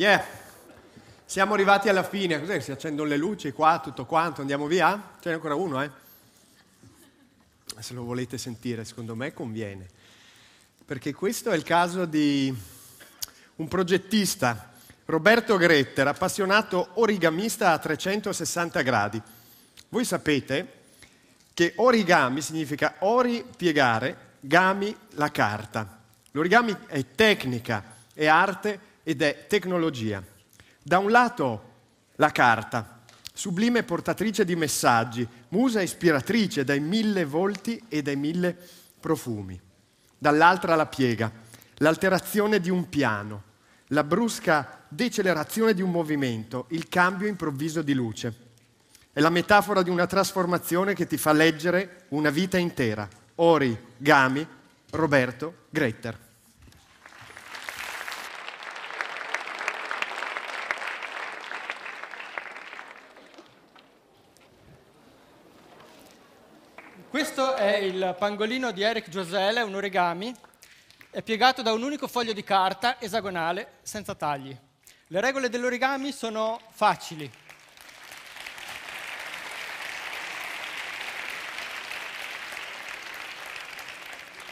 Yeah. Siamo arrivati alla fine. Cos'è che si accendono le luci qua, tutto quanto? Andiamo via? C'è ancora uno, eh? Se lo volete sentire, secondo me conviene. Perché questo è il caso di un progettista, Roberto Gretter, appassionato origamista a 360 gradi. Voi sapete che origami significa ori piegare, gami la carta. L'origami è tecnica, è arte ed è tecnologia. Da un lato la carta, sublime portatrice di messaggi, musa ispiratrice dai mille volti e dai mille profumi. Dall'altra la piega, l'alterazione di un piano, la brusca decelerazione di un movimento, il cambio improvviso di luce. È la metafora di una trasformazione che ti fa leggere una vita intera. Ori Gami, Roberto Gretter. il pangolino di Eric Josel è un origami, è piegato da un unico foglio di carta esagonale senza tagli. Le regole dell'origami sono facili.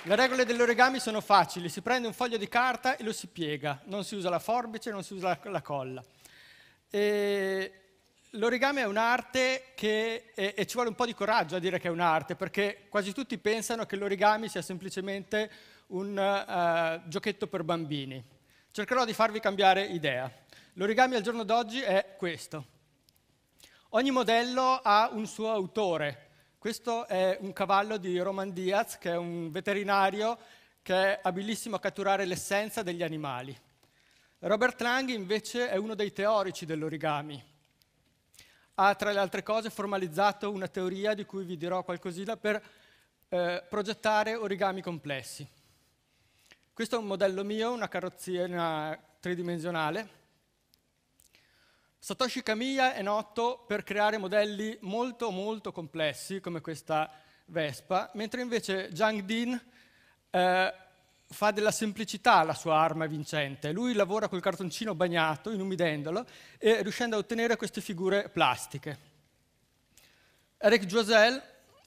Le regole dell'origami sono facili, si prende un foglio di carta e lo si piega, non si usa la forbice, non si usa la colla. E L'origami è un'arte che, e, e, ci vuole un po' di coraggio a dire che è un'arte, perché quasi tutti pensano che l'origami sia semplicemente un uh, giochetto per bambini. Cercherò di farvi cambiare idea. L'origami al giorno d'oggi è questo. Ogni modello ha un suo autore. Questo è un cavallo di Roman Diaz, che è un veterinario che è abilissimo a catturare l'essenza degli animali. Robert Lang invece è uno dei teorici dell'origami ha tra le altre cose formalizzato una teoria di cui vi dirò qualcosina per eh, progettare origami complessi. Questo è un modello mio, una carrozzina tridimensionale. Satoshi Kamiya è noto per creare modelli molto molto complessi come questa Vespa, mentre invece Zhang Din eh, fa della semplicità la sua arma vincente. Lui lavora col cartoncino bagnato, inumidendolo, e riuscendo a ottenere queste figure plastiche. Eric Joisel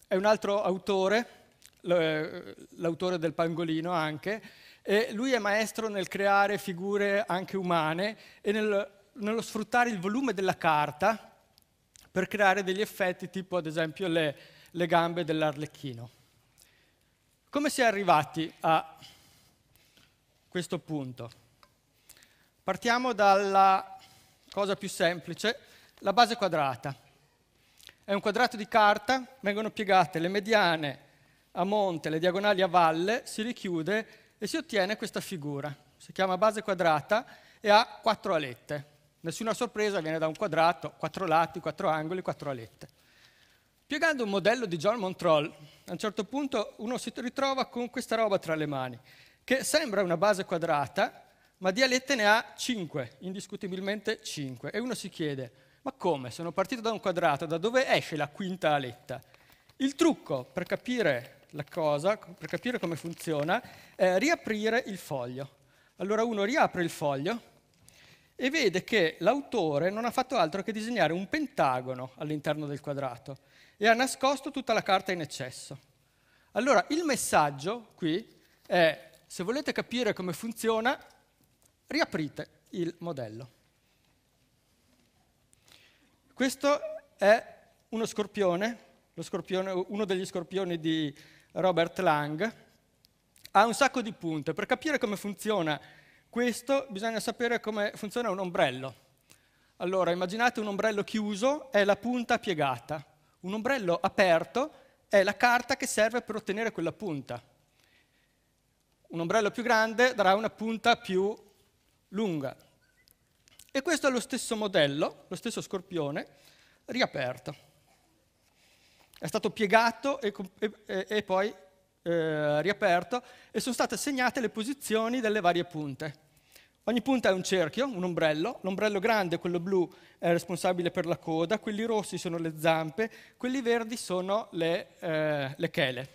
è un altro autore, l'autore del pangolino anche, e lui è maestro nel creare figure anche umane e nel, nello sfruttare il volume della carta per creare degli effetti tipo ad esempio le, le gambe dell'arlecchino. Come si è arrivati a questo punto. Partiamo dalla cosa più semplice, la base quadrata. È un quadrato di carta, vengono piegate le mediane a monte, le diagonali a valle, si richiude e si ottiene questa figura. Si chiama base quadrata e ha quattro alette. Nessuna sorpresa, viene da un quadrato, quattro lati, quattro angoli, quattro alette. Piegando un modello di John Montroll, a un certo punto uno si ritrova con questa roba tra le mani che sembra una base quadrata, ma di alette ne ha 5, indiscutibilmente 5. E uno si chiede, ma come? Sono partito da un quadrato, da dove esce la quinta aletta? Il trucco per capire la cosa, per capire come funziona, è riaprire il foglio. Allora uno riapre il foglio e vede che l'autore non ha fatto altro che disegnare un pentagono all'interno del quadrato e ha nascosto tutta la carta in eccesso. Allora il messaggio qui è se volete capire come funziona, riaprite il modello. Questo è uno scorpione, scorpione uno degli scorpioni di Robert Lang, ha un sacco di punte. Per capire come funziona questo bisogna sapere come funziona un ombrello. Allora, immaginate un ombrello chiuso, è la punta piegata. Un ombrello aperto è la carta che serve per ottenere quella punta un ombrello più grande darà una punta più lunga. E questo è lo stesso modello, lo stesso scorpione, riaperto. È stato piegato e, e, e poi eh, riaperto e sono state segnate le posizioni delle varie punte. Ogni punta è un cerchio, un ombrello, l'ombrello grande, quello blu, è responsabile per la coda, quelli rossi sono le zampe, quelli verdi sono le, eh, le chele.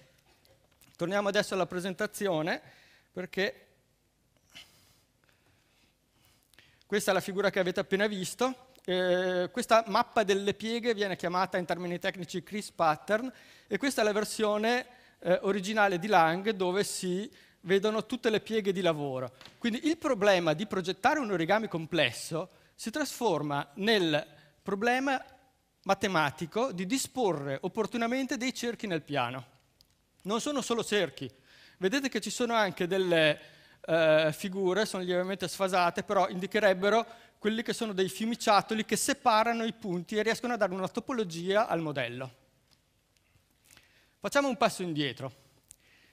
Torniamo adesso alla presentazione perché questa è la figura che avete appena visto. Eh, questa mappa delle pieghe viene chiamata in termini tecnici Chris pattern e questa è la versione eh, originale di Lang dove si vedono tutte le pieghe di lavoro. Quindi il problema di progettare un origami complesso si trasforma nel problema matematico di disporre opportunamente dei cerchi nel piano. Non sono solo cerchi, Vedete che ci sono anche delle eh, figure, sono lievemente sfasate, però indicherebbero quelli che sono dei fiumiciattoli che separano i punti e riescono a dare una topologia al modello. Facciamo un passo indietro.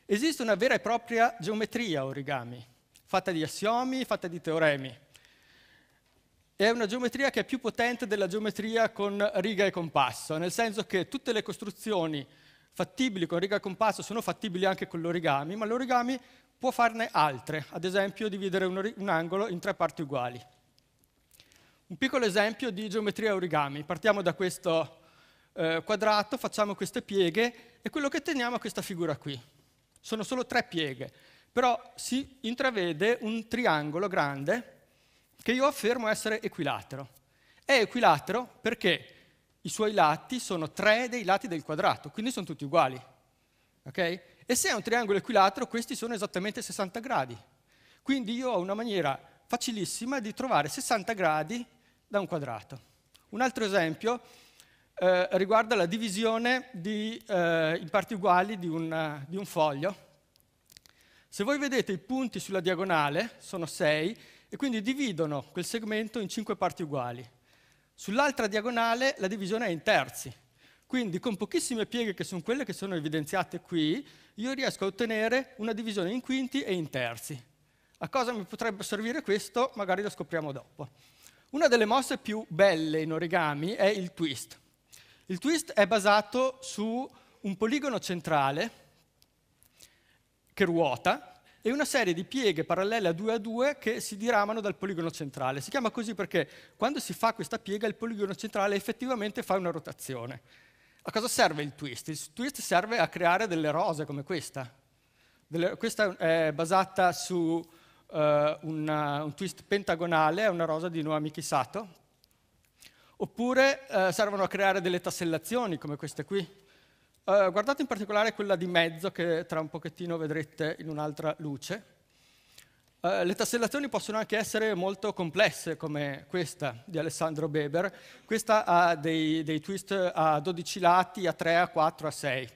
Esiste una vera e propria geometria origami, fatta di assiomi, fatta di teoremi. È una geometria che è più potente della geometria con riga e compasso, nel senso che tutte le costruzioni fattibili con riga e compasso sono fattibili anche con l'origami, ma l'origami può farne altre, ad esempio dividere un, un angolo in tre parti uguali. Un piccolo esempio di geometria origami. Partiamo da questo eh, quadrato, facciamo queste pieghe e quello che teniamo è questa figura qui. Sono solo tre pieghe, però si intravede un triangolo grande che io affermo essere equilatero. È equilatero perché i suoi lati sono tre dei lati del quadrato, quindi sono tutti uguali. Okay? E se è un triangolo equilatero, questi sono esattamente 60 gradi. Quindi io ho una maniera facilissima di trovare 60 gradi da un quadrato. Un altro esempio eh, riguarda la divisione di, eh, in parti uguali di un, di un foglio. Se voi vedete i punti sulla diagonale, sono 6, e quindi dividono quel segmento in 5 parti uguali. Sull'altra diagonale la divisione è in terzi, quindi con pochissime pieghe che sono quelle che sono evidenziate qui, io riesco a ottenere una divisione in quinti e in terzi. A cosa mi potrebbe servire questo? Magari lo scopriamo dopo. Una delle mosse più belle in origami è il twist. Il twist è basato su un poligono centrale che ruota, e una serie di pieghe parallele a due a due che si diramano dal poligono centrale. Si chiama così perché quando si fa questa piega il poligono centrale effettivamente fa una rotazione. A cosa serve il twist? Il twist serve a creare delle rose come questa. Dele, questa è basata su uh, una, un twist pentagonale, è una rosa di Noa Mikisato. Oppure uh, servono a creare delle tassellazioni come queste qui, eh, guardate in particolare quella di mezzo che tra un pochettino vedrete in un'altra luce. Uh, le tassellazioni possono anche essere molto complesse come questa di Alessandro Beber. Questa ha dei, dei twist a 12 lati, a 3, a 4, a 6.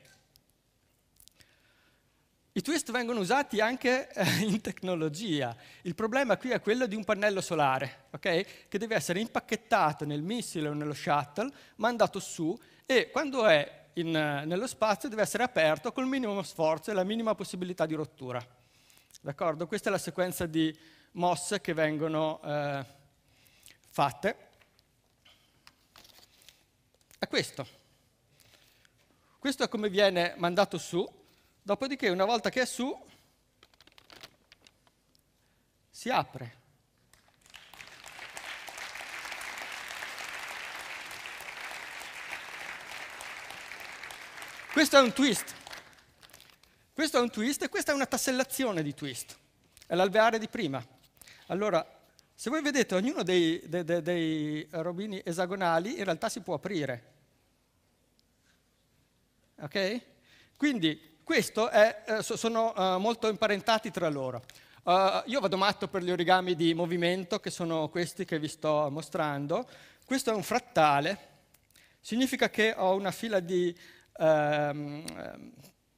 I twist vengono usati anche eh, in tecnologia. Il problema qui è quello di un pannello solare, okay? che deve essere impacchettato nel missile o nello shuttle, mandato su e quando è in, eh, nello spazio deve essere aperto col minimo sforzo e la minima possibilità di rottura. D'accordo? Questa è la sequenza di mosse che vengono eh, fatte. È questo. Questo è come viene mandato su, dopodiché una volta che è su si apre. Questo è un twist. Questo è un twist e questa è una tassellazione di twist. È l'alveare di prima. Allora, se voi vedete, ognuno dei, dei, dei, dei robini esagonali in realtà si può aprire. Ok? Quindi, questo è, eh, sono eh, molto imparentati tra loro. Uh, io vado matto per gli origami di movimento, che sono questi che vi sto mostrando. Questo è un frattale, significa che ho una fila di ehm,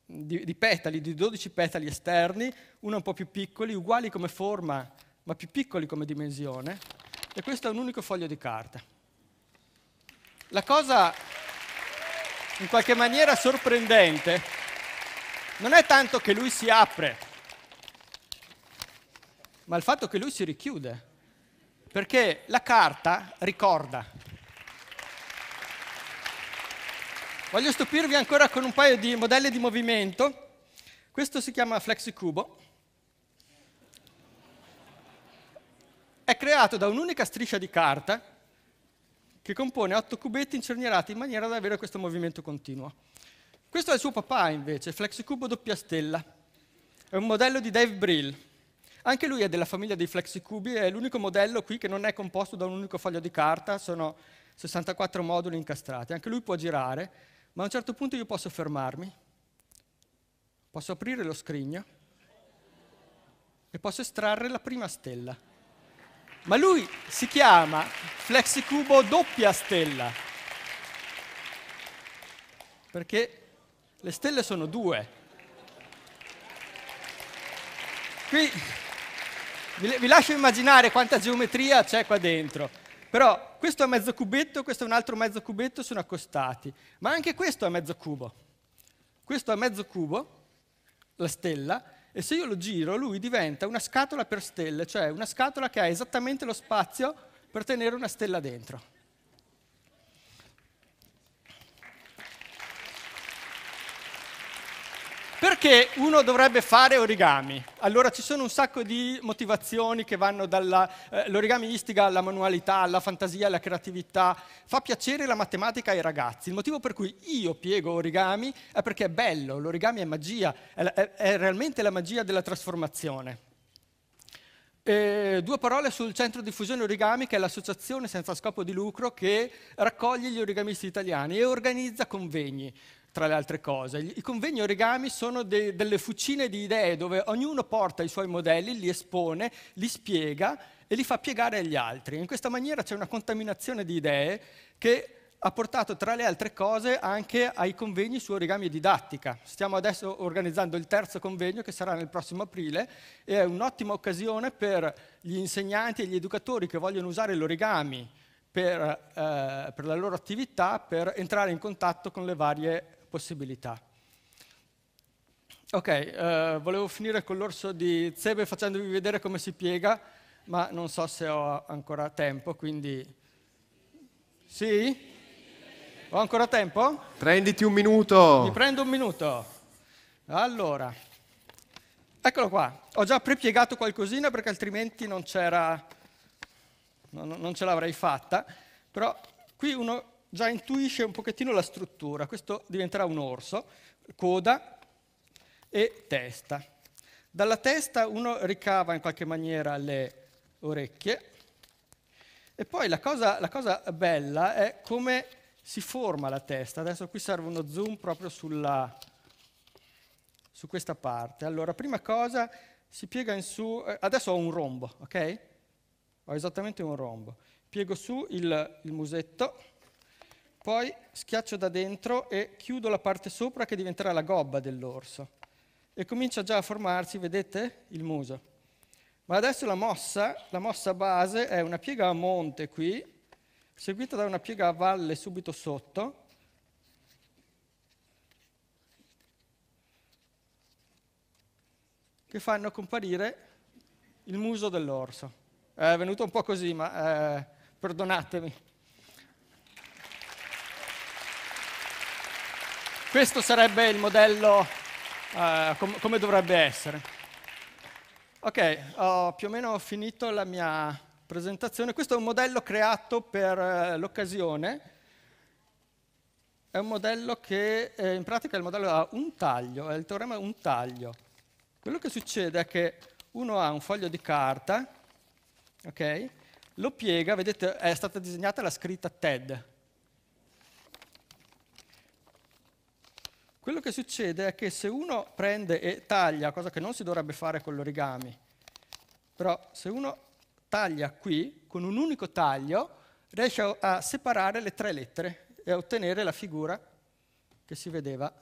di, di, petali, di 12 petali esterni, uno un po' più piccoli, uguali come forma, ma più piccoli come dimensione, e questo è un unico foglio di carta. La cosa in qualche maniera sorprendente non è tanto che lui si apre, ma il fatto che lui si richiude, perché la carta ricorda. Voglio stupirvi ancora con un paio di modelli di movimento. Questo si chiama Flexicubo. È creato da un'unica striscia di carta che compone otto cubetti incernierati in maniera da avere questo movimento continuo. Questo è il suo papà invece, Flexicubo doppia stella. È un modello di Dave Brill. Anche lui è della famiglia dei Flexicubi, è l'unico modello qui che non è composto da un unico foglio di carta, sono 64 moduli incastrati. Anche lui può girare ma a un certo punto io posso fermarmi, posso aprire lo scrigno e posso estrarre la prima stella. Ma lui si chiama Flexicubo doppia stella, perché le stelle sono due. Qui vi lascio immaginare quanta geometria c'è qua dentro. Però questo è mezzo cubetto, questo è un altro mezzo cubetto, sono accostati. Ma anche questo è mezzo cubo. Questo è mezzo cubo, la stella, e se io lo giro lui diventa una scatola per stelle, cioè una scatola che ha esattamente lo spazio per tenere una stella dentro. Perché uno dovrebbe fare origami? Allora ci sono un sacco di motivazioni che vanno dall'origami eh, alla manualità, alla fantasia, alla creatività. Fa piacere la matematica ai ragazzi. Il motivo per cui io piego origami è perché è bello, l'origami è magia, è, è, è realmente la magia della trasformazione. Eh, due parole sul centro di fusione origami, che è l'associazione senza scopo di lucro che raccoglie gli origamisti italiani e organizza convegni tra le altre cose. I convegni origami sono de- delle fucine di idee dove ognuno porta i suoi modelli, li espone, li spiega e li fa piegare agli altri. In questa maniera c'è una contaminazione di idee che ha portato tra le altre cose anche ai convegni su origami e didattica. Stiamo adesso organizzando il terzo convegno che sarà nel prossimo aprile e è un'ottima occasione per gli insegnanti e gli educatori che vogliono usare l'origami per, eh, per la loro attività, per entrare in contatto con le varie possibilità. Ok, eh, volevo finire con l'orso di Zebe facendovi vedere come si piega, ma non so se ho ancora tempo, quindi... Sì? Ho ancora tempo? Prenditi un minuto. Mi prendo un minuto. Allora, eccolo qua. Ho già prepiegato qualcosina perché altrimenti non c'era... Non, non ce l'avrei fatta, però qui uno già intuisce un pochettino la struttura. Questo diventerà un orso, coda e testa. Dalla testa uno ricava in qualche maniera le orecchie e poi la cosa, la cosa bella è come si forma la testa. Adesso qui serve uno zoom proprio sulla, su questa parte. Allora, prima cosa si piega in su, eh, adesso ho un rombo, ok? Ho esattamente un rombo. Piego su il, il musetto poi schiaccio da dentro e chiudo la parte sopra che diventerà la gobba dell'orso e comincia già a formarsi, vedete, il muso. Ma adesso la mossa, la mossa base è una piega a monte qui, seguita da una piega a valle subito sotto, che fanno comparire il muso dell'orso. È venuto un po' così, ma eh, perdonatemi. Questo sarebbe il modello uh, com- come dovrebbe essere. Ok, ho più o meno finito la mia presentazione. Questo è un modello creato per uh, l'occasione. È un modello che eh, in pratica il modello ha un taglio, è il teorema un taglio. Quello che succede è che uno ha un foglio di carta, ok? Lo piega, vedete, è stata disegnata la scritta TED, Quello che succede è che se uno prende e taglia, cosa che non si dovrebbe fare con l'origami, però se uno taglia qui, con un unico taglio, riesce a separare le tre lettere e a ottenere la figura che si vedeva.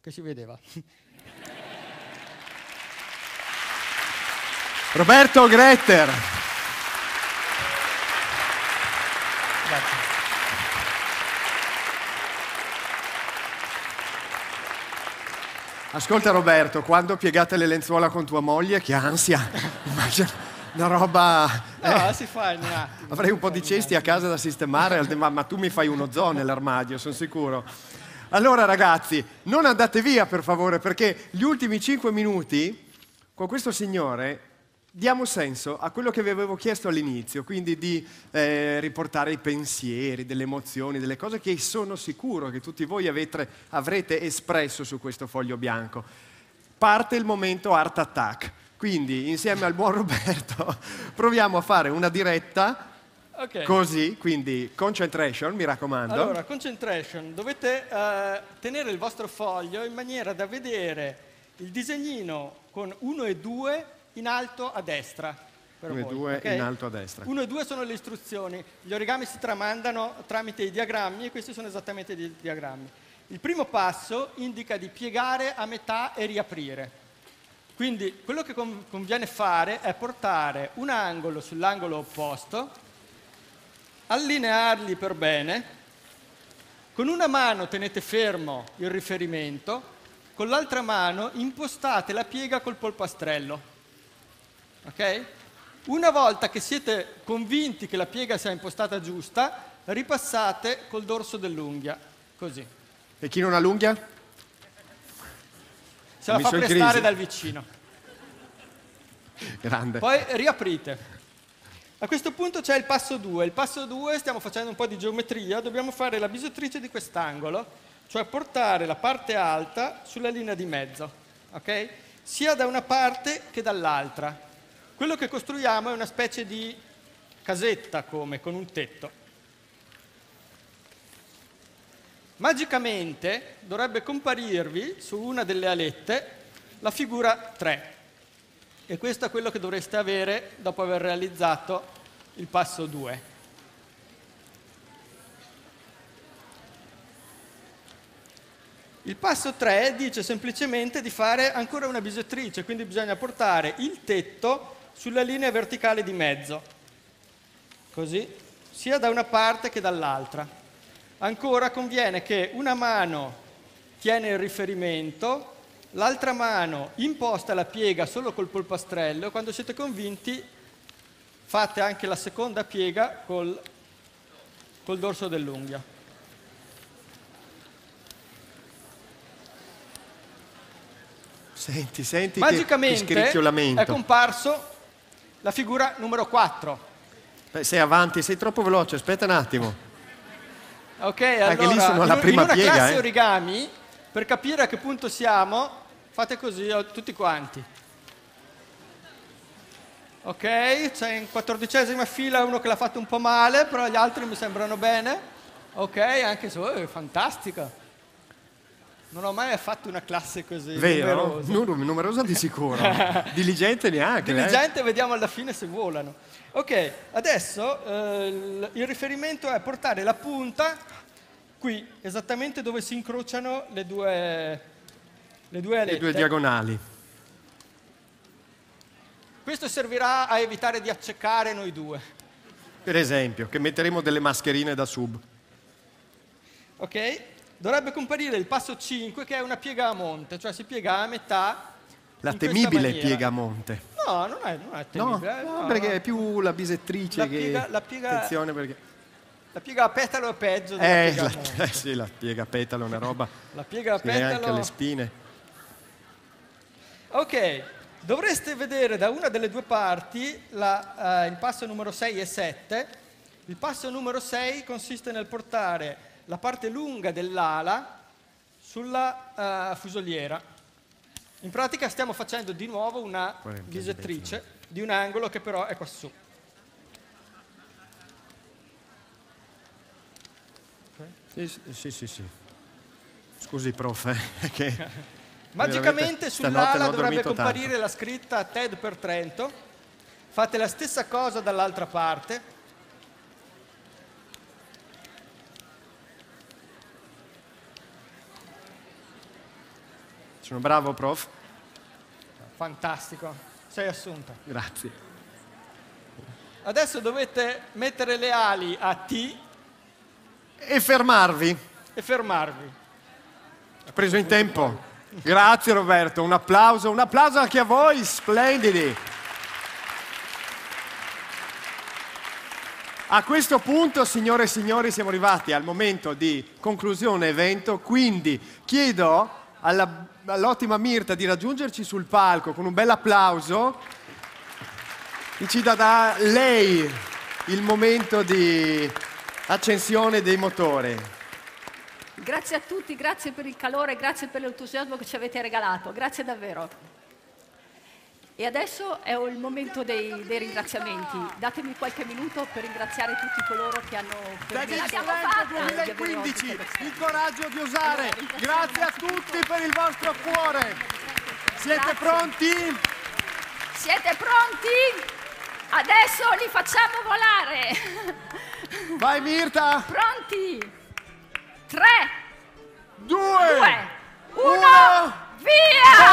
Che si vedeva. Roberto Gretter. Grazie. Ascolta Roberto, quando piegate le lenzuola con tua moglie, che ansia, immagino una roba... No, eh, si fa in un attimo. Avrei un po' di cesti a casa da sistemare, ma tu mi fai uno zoo nell'armadio, sono sicuro. Allora ragazzi, non andate via per favore, perché gli ultimi cinque minuti con questo signore diamo senso a quello che vi avevo chiesto all'inizio, quindi di eh, riportare i pensieri, delle emozioni, delle cose che sono sicuro che tutti voi avete, avrete espresso su questo foglio bianco. Parte il momento Art Attack, quindi insieme al buon Roberto proviamo a fare una diretta Okay. Così, quindi concentration, mi raccomando. Allora, concentration, dovete eh, tenere il vostro foglio in maniera da vedere il disegnino con 1 e 2 in alto a destra. 1 e 2 okay? in alto a destra. Uno e due sono le istruzioni. Gli origami si tramandano tramite i diagrammi e questi sono esattamente i diagrammi. Il primo passo indica di piegare a metà e riaprire. Quindi quello che conviene fare è portare un angolo sull'angolo opposto, allinearli per bene, con una mano tenete fermo il riferimento, con l'altra mano impostate la piega col polpastrello. Ok? Una volta che siete convinti che la piega sia impostata giusta, ripassate col dorso dell'unghia, così. E chi non ha l'unghia? Se la fa prestare dal vicino. Grande. Poi riaprite. A questo punto c'è il passo 2. Il passo 2 stiamo facendo un po' di geometria, dobbiamo fare la bisottrice di quest'angolo, cioè portare la parte alta sulla linea di mezzo, ok? Sia da una parte che dall'altra. Quello che costruiamo è una specie di casetta come, con un tetto. Magicamente dovrebbe comparirvi su una delle alette la figura 3 e questo è quello che dovreste avere dopo aver realizzato il passo 2. Il passo 3 dice semplicemente di fare ancora una bisettrice, quindi bisogna portare il tetto sulla linea verticale di mezzo, così, sia da una parte che dall'altra. Ancora conviene che una mano tiene il riferimento, l'altra mano imposta la piega solo col polpastrello, quando siete convinti fate anche la seconda piega col, col dorso dell'unghia. Senti, senti Magicamente che, che è comparso la figura numero 4. sei avanti, sei troppo veloce, aspetta un attimo. Ok, Anche allora, lì sono alla in, prima in una piega, classe eh. origami, per capire a che punto siamo, fate così oh, tutti quanti. Ok, c'è in quattordicesima fila uno che l'ha fatto un po' male, però gli altri mi sembrano bene. Ok, anche se, oh, fantastica. Non ho mai fatto una classe così Vero? numerosa. Numer- numerosa di sicuro. Diligente neanche. Eh. Diligente, eh. vediamo alla fine se volano. Ok, adesso eh, il riferimento è portare la punta qui, esattamente dove si incrociano le due, le due alette. Le due diagonali. Questo servirà a evitare di accecare noi due. Per esempio, che metteremo delle mascherine da sub. Ok, dovrebbe comparire il passo 5 che è una piega a monte, cioè si piega a metà. La temibile piega a monte. No, non è, non è temibile. Eh, no, no, perché no. è più la bisettrice la piega, La piega... Attenzione perché... La piega a petalo è peggio eh, della la, sì, la piega a petalo è una roba... la piega a petalo... Neanche le spine. Ok, dovreste vedere da una delle due parti la, uh, il passo numero 6 e 7. Il passo numero 6 consiste nel portare la parte lunga dell'ala sulla uh, fusoliera. In pratica stiamo facendo di nuovo una bisettrice di un angolo che però è quassù. Okay. Sì, sì, sì, sì. Scusi, prof, eh, che... Magicamente sull'ala dovrebbe comparire tanto. la scritta TED per Trento. Fate la stessa cosa dall'altra parte Sono bravo, prof? Fantastico, sei assunto. Grazie. Adesso dovete mettere le ali a T. E fermarvi. E fermarvi. Ho preso in tempo. Grazie Roberto, un applauso, un applauso anche a voi, splendidi. A questo punto, signore e signori, siamo arrivati al momento di conclusione evento, quindi chiedo alla, all'ottima Mirta di raggiungerci sul palco con un bel applauso. E ci darà lei il momento di accensione dei motori. Grazie a tutti, grazie per il calore, grazie per l'entusiasmo che ci avete regalato, grazie davvero. E adesso è il momento dei, dei, ringraziamenti. Datemi qualche minuto per ringraziare tutti coloro che hanno permesso. Da 2015, il coraggio di osare. Grazie a tutti per il vostro cuore. Siete Grazie. pronti? Siete pronti? Adesso li facciamo volare. Vai Mirta. Pronti? 3, 2, 1. Via!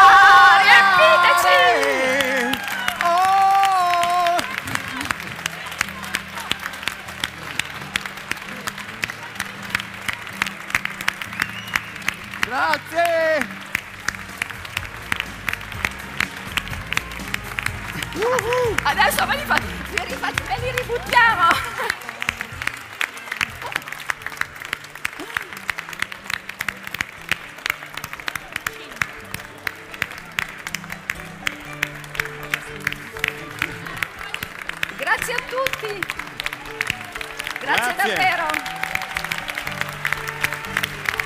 Riempiteci! Oh! Grazie! Uh -huh. Adesso ve li, fa- ve li, fa- li ributtiamo! Grazie. Davvero.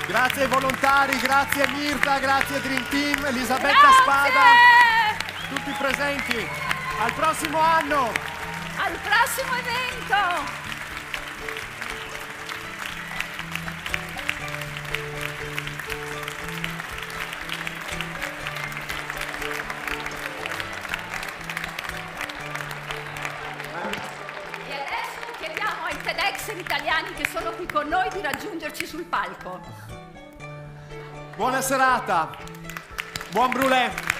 Grazie ai volontari, grazie a Mirta, grazie a Dream Team, Elisabetta grazie. Spada, tutti presenti. Al prossimo anno! Al prossimo evento! esseri italiani che sono qui con noi di raggiungerci sul palco. Buona serata, buon brulè.